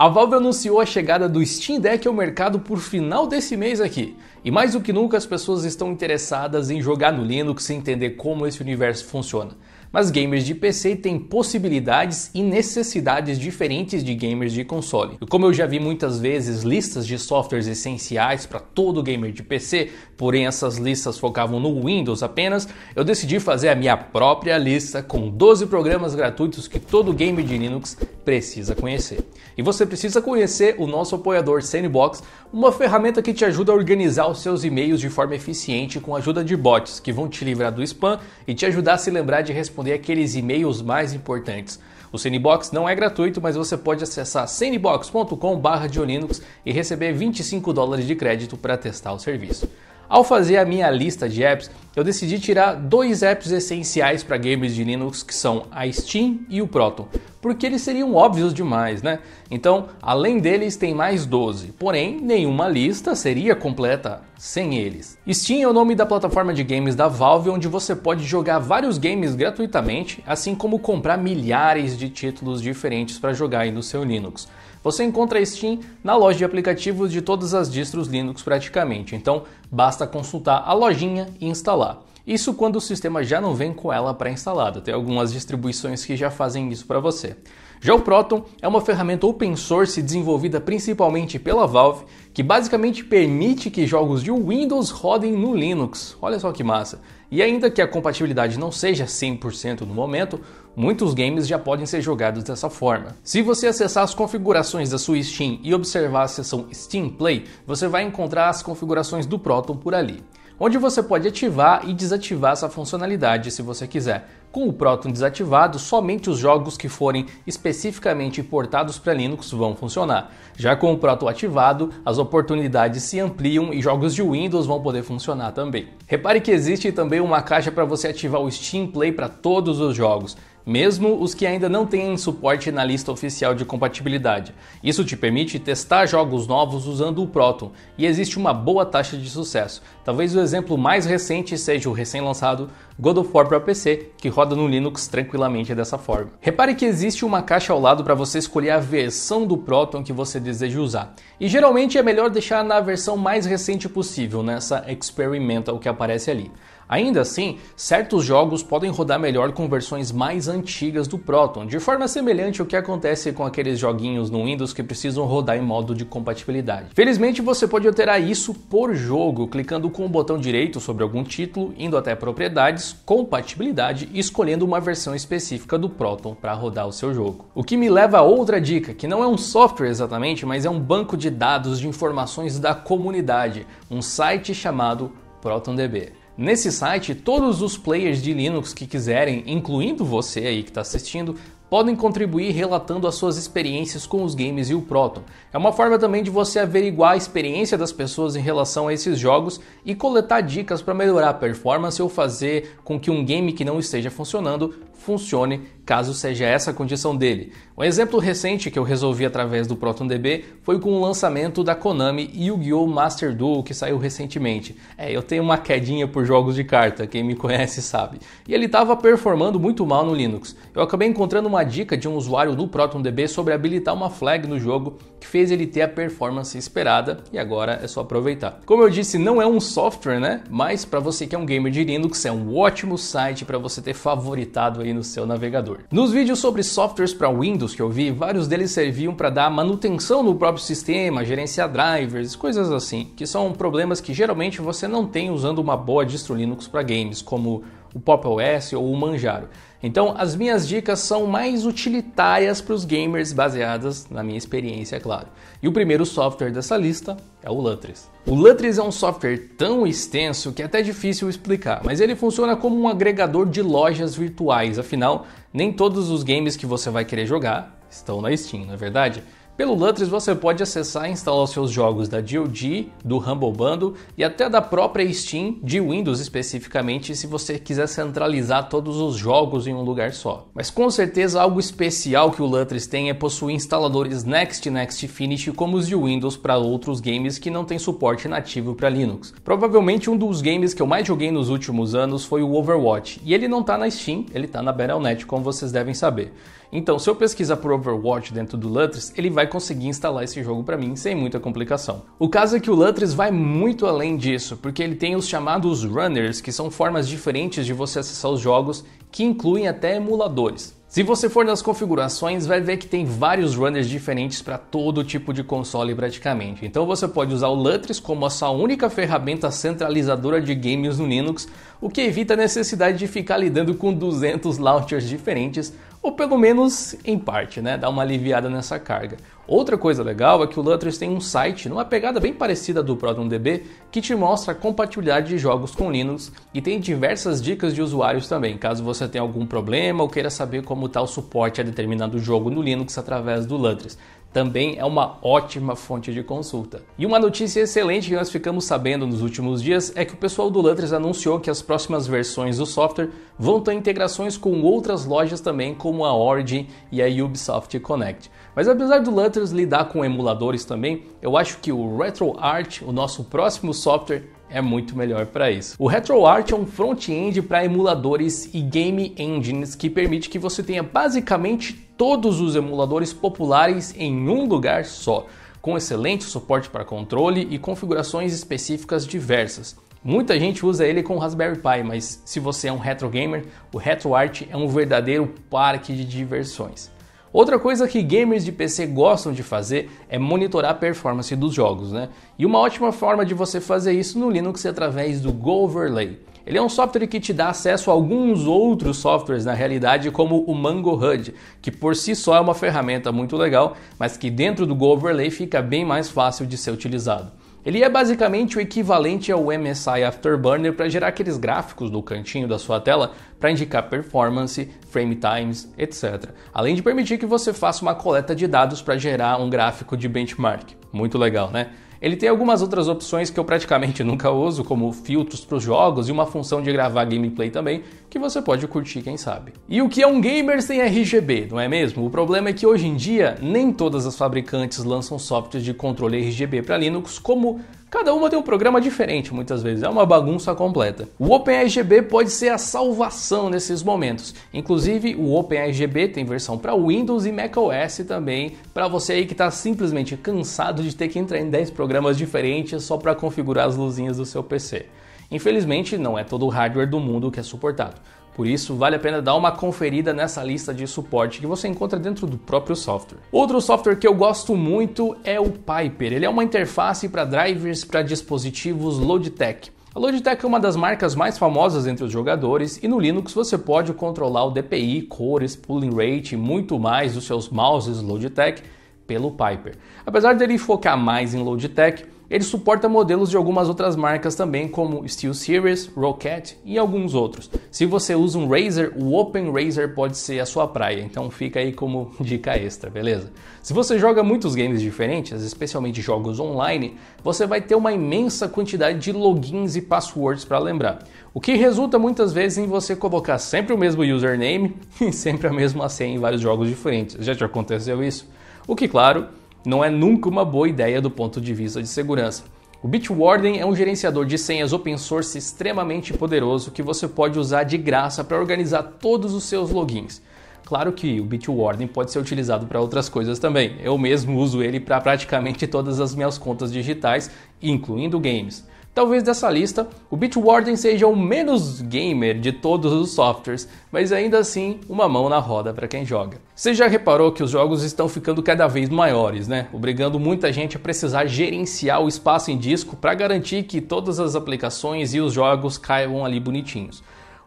A Valve anunciou a chegada do Steam Deck ao mercado por final desse mês aqui. E mais do que nunca as pessoas estão interessadas em jogar no Linux e entender como esse universo funciona. Mas gamers de PC têm possibilidades e necessidades diferentes de gamers de console. E como eu já vi muitas vezes listas de softwares essenciais para todo gamer de PC, porém essas listas focavam no Windows apenas, eu decidi fazer a minha própria lista com 12 programas gratuitos que todo gamer de Linux precisa conhecer. E você precisa conhecer o nosso apoiador Sandbox, uma ferramenta que te ajuda a organizar os seus e-mails de forma eficiente com a ajuda de bots que vão te livrar do spam e te ajudar a se lembrar de responder aqueles e-mails mais importantes. O Sandbox não é gratuito, mas você pode acessar sandbox.com.br e receber 25 dólares de crédito para testar o serviço. Ao fazer a minha lista de apps, eu decidi tirar dois apps essenciais para games de Linux que são a Steam e o Proton porque eles seriam óbvios demais, né? Então, além deles, tem mais 12. Porém, nenhuma lista seria completa sem eles. Steam é o nome da plataforma de games da Valve, onde você pode jogar vários games gratuitamente, assim como comprar milhares de títulos diferentes para jogar aí no seu Linux. Você encontra Steam na loja de aplicativos de todas as distros Linux praticamente, então basta consultar a lojinha e instalar. Isso quando o sistema já não vem com ela pré-instalada, tem algumas distribuições que já fazem isso para você. Já o Proton é uma ferramenta open source desenvolvida principalmente pela Valve, que basicamente permite que jogos de Windows rodem no Linux. Olha só que massa! E ainda que a compatibilidade não seja 100% no momento, muitos games já podem ser jogados dessa forma. Se você acessar as configurações da sua Steam e observar a seção Steam Play, você vai encontrar as configurações do Proton por ali onde você pode ativar e desativar essa funcionalidade se você quiser. Com o Proton desativado, somente os jogos que forem especificamente portados para Linux vão funcionar. Já com o Proton ativado, as oportunidades se ampliam e jogos de Windows vão poder funcionar também. Repare que existe também uma caixa para você ativar o Steam Play para todos os jogos mesmo os que ainda não têm suporte na lista oficial de compatibilidade. Isso te permite testar jogos novos usando o Proton e existe uma boa taxa de sucesso. Talvez o exemplo mais recente seja o recém-lançado God of War para PC, que roda no Linux tranquilamente dessa forma. Repare que existe uma caixa ao lado para você escolher a versão do Proton que você deseja usar. E geralmente é melhor deixar na versão mais recente possível, nessa Experimental que aparece ali. Ainda assim, certos jogos podem rodar melhor com versões mais antigas do Proton, de forma semelhante ao que acontece com aqueles joguinhos no Windows que precisam rodar em modo de compatibilidade. Felizmente, você pode alterar isso por jogo, clicando com o botão direito sobre algum título, indo até Propriedades, Compatibilidade e escolhendo uma versão específica do Proton para rodar o seu jogo. O que me leva a outra dica, que não é um software exatamente, mas é um banco de dados de informações da comunidade, um site chamado ProtonDB. Nesse site, todos os players de Linux que quiserem, incluindo você aí que está assistindo, podem contribuir relatando as suas experiências com os games e o Proton. É uma forma também de você averiguar a experiência das pessoas em relação a esses jogos e coletar dicas para melhorar a performance ou fazer com que um game que não esteja funcionando funcione caso seja essa a condição dele. Um exemplo recente que eu resolvi através do ProtonDB foi com o lançamento da Konami Yu-Gi-Oh! Master Duel que saiu recentemente. É, eu tenho uma quedinha por jogos de carta, quem me conhece sabe. E ele estava performando muito mal no Linux. Eu acabei encontrando uma dica de um usuário do ProtonDB sobre habilitar uma flag no jogo que fez ele ter a performance esperada e agora é só aproveitar. Como eu disse, não é um software, né? Mas para você que é um gamer de Linux, é um ótimo site para você ter favoritado aí ali no seu navegador. Nos vídeos sobre softwares para Windows que eu vi, vários deles serviam para dar manutenção no próprio sistema, gerenciar drivers, coisas assim, que são problemas que geralmente você não tem usando uma boa distro Linux para games, como o Pop OS ou o Manjaro. Então, as minhas dicas são mais utilitárias para os gamers, baseadas na minha experiência, é claro. E o primeiro software dessa lista é o Lutris. O Lutris é um software tão extenso que é até difícil explicar, mas ele funciona como um agregador de lojas virtuais, afinal, nem todos os games que você vai querer jogar estão na Steam, não é verdade? Pelo Lutris você pode acessar e instalar os seus jogos da GOG, do Humble Bundle e até da própria Steam, de Windows especificamente, se você quiser centralizar todos os jogos em um lugar só. Mas com certeza algo especial que o Lutris tem é possuir instaladores Next, Next Finish como os de Windows para outros games que não têm suporte nativo para Linux. Provavelmente um dos games que eu mais joguei nos últimos anos foi o Overwatch, e ele não está na Steam, ele está na Battle.net, como vocês devem saber. Então, se eu pesquisar por Overwatch dentro do Lutris, ele vai conseguir instalar esse jogo para mim sem muita complicação. O caso é que o Lutris vai muito além disso, porque ele tem os chamados runners, que são formas diferentes de você acessar os jogos, que incluem até emuladores. Se você for nas configurações, vai ver que tem vários runners diferentes para todo tipo de console praticamente. Então você pode usar o Lutris como a sua única ferramenta centralizadora de games no Linux, o que evita a necessidade de ficar lidando com 200 launchers diferentes ou pelo menos em parte, né? Dá uma aliviada nessa carga. Outra coisa legal é que o Lutris tem um site numa pegada bem parecida do ProtonDB que te mostra a compatibilidade de jogos com Linux e tem diversas dicas de usuários também, caso você tenha algum problema ou queira saber como está o suporte a determinado jogo no Linux através do Lutris também é uma ótima fonte de consulta. E uma notícia excelente que nós ficamos sabendo nos últimos dias é que o pessoal do Lutris anunciou que as próximas versões do software vão ter integrações com outras lojas também, como a Origin e a Ubisoft Connect. Mas apesar do Lutris lidar com emuladores também, eu acho que o RetroArch, o nosso próximo software, é muito melhor para isso. O RetroArch é um front-end para emuladores e game engines que permite que você tenha basicamente todos os emuladores populares em um lugar só, com excelente suporte para controle e configurações específicas diversas. Muita gente usa ele com o Raspberry Pi, mas se você é um retro gamer, o RetroArch é um verdadeiro parque de diversões. Outra coisa que gamers de PC gostam de fazer é monitorar a performance dos jogos, né? E uma ótima forma de você fazer isso no Linux é através do Goverlay. Ele é um software que te dá acesso a alguns outros softwares na realidade, como o Mango HUD, que por si só é uma ferramenta muito legal, mas que dentro do Go Overlay fica bem mais fácil de ser utilizado. Ele é basicamente o equivalente ao MSI Afterburner para gerar aqueles gráficos no cantinho da sua tela para indicar performance, frame times, etc. Além de permitir que você faça uma coleta de dados para gerar um gráfico de benchmark. Muito legal, né? Ele tem algumas outras opções que eu praticamente nunca uso, como filtros para os jogos e uma função de gravar gameplay também, que você pode curtir, quem sabe. E o que é um gamer sem RGB, não é mesmo? O problema é que hoje em dia nem todas as fabricantes lançam softwares de controle RGB para Linux, como Cada uma tem um programa diferente, muitas vezes, é uma bagunça completa. O OpenRGB pode ser a salvação nesses momentos. Inclusive, o OpenRGB tem versão para Windows e macOS também, para você aí que está simplesmente cansado de ter que entrar em 10 programas programas diferentes só para configurar as luzinhas do seu PC. Infelizmente, não é todo o hardware do mundo que é suportado. Por isso, vale a pena dar uma conferida nessa lista de suporte que você encontra dentro do próprio software. Outro software que eu gosto muito é o Piper. Ele é uma interface para drivers para dispositivos Logitech. A Logitech é uma das marcas mais famosas entre os jogadores e no Linux você pode controlar o DPI, cores, pulling rate e muito mais dos seus mouses Logitech pelo Piper. Apesar dele focar mais em load tech, ele suporta modelos de algumas outras marcas também, como SteelSeries, Rocket e alguns outros. Se você usa um Razer, o Open Razer pode ser a sua praia, então fica aí como dica extra, beleza? Se você joga muitos games diferentes, especialmente jogos online, você vai ter uma imensa quantidade de logins e passwords para lembrar, o que resulta muitas vezes em você colocar sempre o mesmo username e sempre a mesma senha em vários jogos diferentes. Já te aconteceu isso? O que, claro, não é nunca uma boa ideia do ponto de vista de segurança. O Bitwarden é um gerenciador de senhas open source extremamente poderoso que você pode usar de graça para organizar todos os seus logins. Claro que o Bitwarden pode ser utilizado para outras coisas também. Eu mesmo uso ele para praticamente todas as minhas contas digitais, incluindo games. Talvez dessa lista, o Bitwarden seja o menos gamer de todos os softwares, mas ainda assim, uma mão na roda para quem joga. Você já reparou que os jogos estão ficando cada vez maiores, né? Obrigando muita gente a precisar gerenciar o espaço em disco para garantir que todas as aplicações e os jogos caiam ali bonitinhos.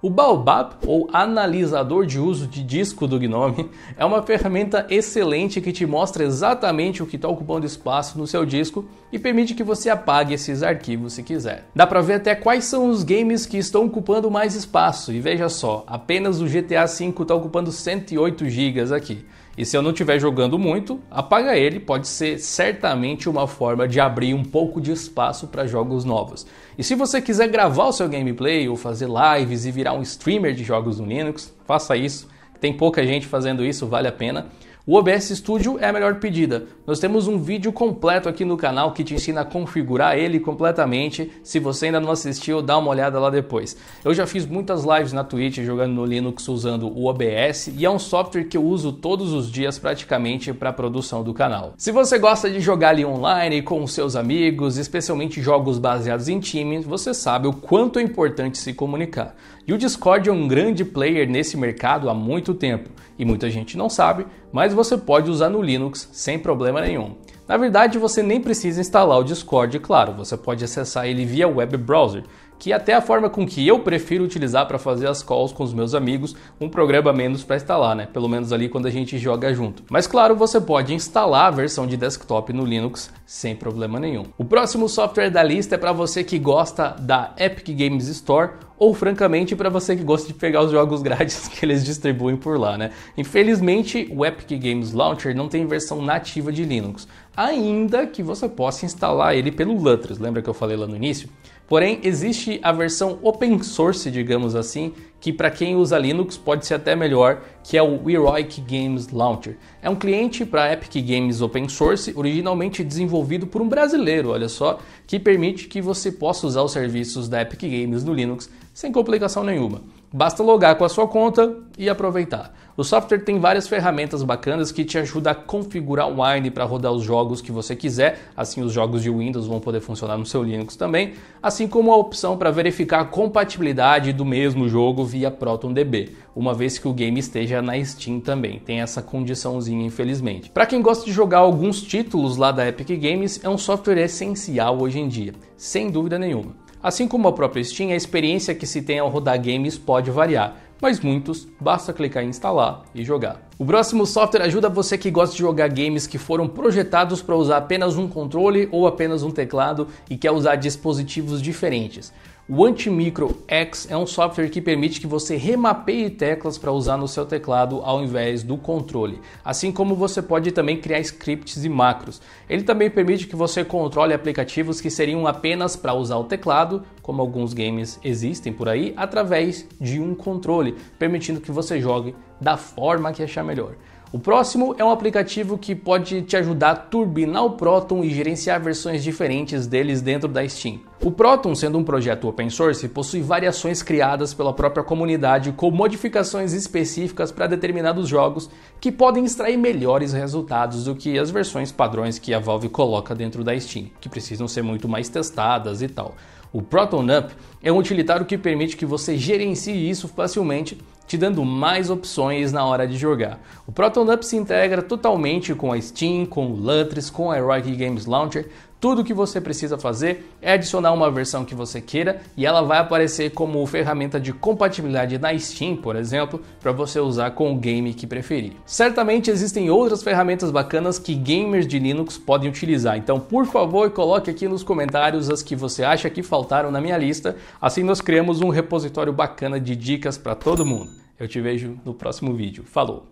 O Baobab, ou analisador de uso de disco do Gnome, é uma ferramenta excelente que te mostra exatamente o que está ocupando espaço no seu disco e permite que você apague esses arquivos se quiser. Dá para ver até quais são os games que estão ocupando mais espaço e veja só, apenas o GTA V está ocupando 108 GB aqui. E se eu não estiver jogando muito, apaga ele pode ser certamente uma forma de abrir um pouco de espaço para jogos novos. E se você quiser gravar o seu gameplay ou fazer lives e virar um streamer de jogos no Linux, faça isso. Tem pouca gente fazendo isso, vale a pena. O OBS Studio é a melhor pedida. Nós temos um vídeo completo aqui no canal que te ensina a configurar ele completamente. Se você ainda não assistiu, dá uma olhada lá depois. Eu já fiz muitas lives na Twitch jogando no Linux usando o OBS e é um software que eu uso todos os dias praticamente para a produção do canal. Se você gosta de jogar ali online com seus amigos, especialmente jogos baseados em times, você sabe o quanto é importante se comunicar. E o Discord é um grande player nesse mercado há muito tempo, e muita gente não sabe, mas você pode usar no Linux sem problema nenhum. Na verdade, você nem precisa instalar o Discord, claro, você pode acessar ele via web browser, que é até a forma com que eu prefiro utilizar para fazer as calls com os meus amigos, um programa menos para instalar, né? Pelo menos ali quando a gente joga junto. Mas claro, você pode instalar a versão de desktop no Linux sem problema nenhum. O próximo software da lista é para você que gosta da Epic Games Store ou francamente para você que gosta de pegar os jogos grátis que eles distribuem por lá, né? Infelizmente, o Epic Games Launcher não tem versão nativa de Linux, ainda que você possa instalar ele pelo Lutris, lembra que eu falei lá no início? Porém, existe a versão open source, digamos assim, que para quem usa Linux pode ser até melhor, que é o Heroic Games Launcher. É um cliente para Epic Games Open Source, originalmente desenvolvido por um brasileiro, olha só, que permite que você possa usar os serviços da Epic Games no Linux sem complicação nenhuma. Basta logar com a sua conta e aproveitar. O software tem várias ferramentas bacanas que te ajudam a configurar o Wine para rodar os jogos que você quiser, assim os jogos de Windows vão poder funcionar no seu Linux também, assim como a opção para verificar a compatibilidade do mesmo jogo via ProtonDB, uma vez que o game esteja na Steam também, tem essa condiçãozinha infelizmente. Para quem gosta de jogar alguns títulos lá da Epic Games, é um software essencial hoje em dia, sem dúvida nenhuma. Assim como a própria Steam, a experiência que se tem ao rodar games pode variar mas muitos basta clicar em instalar e jogar. O próximo software ajuda você que gosta de jogar games que foram projetados para usar apenas um controle ou apenas um teclado e quer usar dispositivos diferentes. O Antimicro X é um software que permite que você remapeie teclas para usar no seu teclado ao invés do controle, assim como você pode também criar scripts e macros. Ele também permite que você controle aplicativos que seriam apenas para usar o teclado, como alguns games existem por aí, através de um controle, permitindo que você jogue da forma que achar melhor. O próximo é um aplicativo que pode te ajudar a turbinar o Proton e gerenciar versões diferentes deles dentro da Steam. O Proton, sendo um projeto open source, possui variações criadas pela própria comunidade com modificações específicas para determinados jogos que podem extrair melhores resultados do que as versões padrões que a Valve coloca dentro da Steam, que precisam ser muito mais testadas e tal. O ProtonUp é um utilitário que permite que você gerencie isso facilmente, te dando mais opções na hora de jogar. O ProtonUp se integra totalmente com a Steam, com o Lutris, com a Heroic Games Launcher, tudo o que você precisa fazer é adicionar uma versão que você queira e ela vai aparecer como ferramenta de compatibilidade na Steam, por exemplo, para você usar com o game que preferir. Certamente existem outras ferramentas bacanas que gamers de Linux podem utilizar, então por favor coloque aqui nos comentários as que você acha que faltaram na minha lista, assim nós criamos um repositório bacana de dicas para todo mundo. Eu te vejo no próximo vídeo. Falou!